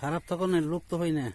খারাপ তখন লুপ্ত হয় না